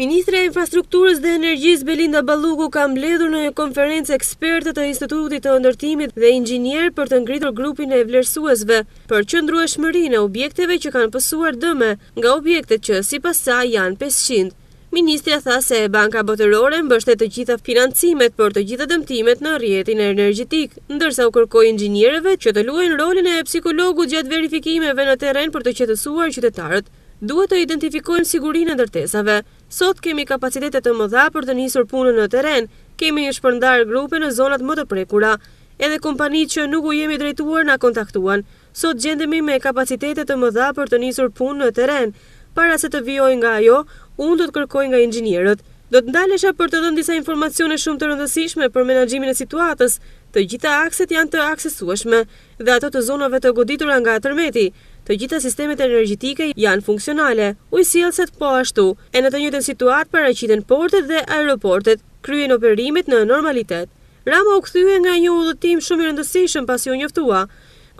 Ministre e infrastrukturës dhe energjis Belinda Baluku ka mbledhur në një konferencë ekspertët e institutit të ndërtimit dhe inxinjer për të ngritur grupin e vlerësuesve për qëndru e shmëri në objekteve që kanë pësuar dëme nga objektet që si pasa janë 500. Ministre tha se Banka Botërore mbështet të gjitha financimet për të gjitha dëmtimet në rjetin e energjitik, ndërsa u kërkoj inxinjereve që të luajnë rolin e psikologu gjatë verifikimeve në teren për të qetësuar qytetarët duhet të identifikojmë sigurin e dërtesave. Sot kemi kapacitetet të mëdha për të njësër punën në teren, kemi një shpërndarë grupe në zonat më të prekura, edhe kompani që nuk u jemi drejtuar na kontaktuan. Sot gjendemi me kapacitetet të mëdha për të njësër punë në teren, para se të vjoj nga ajo, unë do të kërkoj nga inxinjerët do të ndalesha për të dhënë disa informacione shumë të rëndësishme për menajimin e situatës, të gjitha akset janë të aksesueshme dhe ato të zonave të goditura nga tërmeti, të gjitha sistemet energjitike janë funksionale, ujësielset po ashtu, e në të njëtën situatë para qiten portet dhe aeroportet, kryen operimit në normalitet. Rama u këthyhe nga një udhëtim shumë i rëndësishëm pas ju njëftua,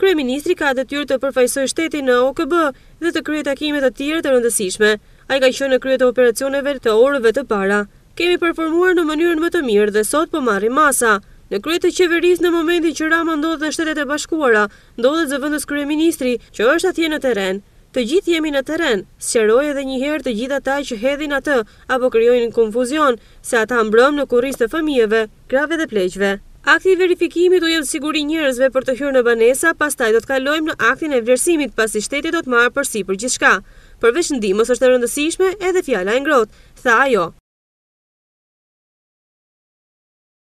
Kryeministri ka detyrë të përfaqësojë shtetin në OKB dhe të krijojë takime të tjera të rëndësishme. A i ka qënë në kryet e operacioneve të orëve të para. Kemi performuar në mënyrën më të mirë dhe sot po marri masa. Në kryet të qeveris në momentin që rama ndodhë dhe shtetet e bashkuara, ndodhë dhe vëndës kryeministri që është atje në teren. Të gjithë jemi në teren, sjeroj edhe njëherë të gjitha ta që hedhin atë apo kryojnë në konfuzion, se ata mbrëm në kuris të fëmijeve, grave dhe pleqve. Akti i verifikimit do jep siguri njerëzve për të hyrë në banesa, pastaj do të kalojmë në aktin e vlerësimit pasi shteti do të marrë përsipër gjithçka. Përveç ndihmës është e rëndësishme edhe fjala e ngrohtë, tha ajo.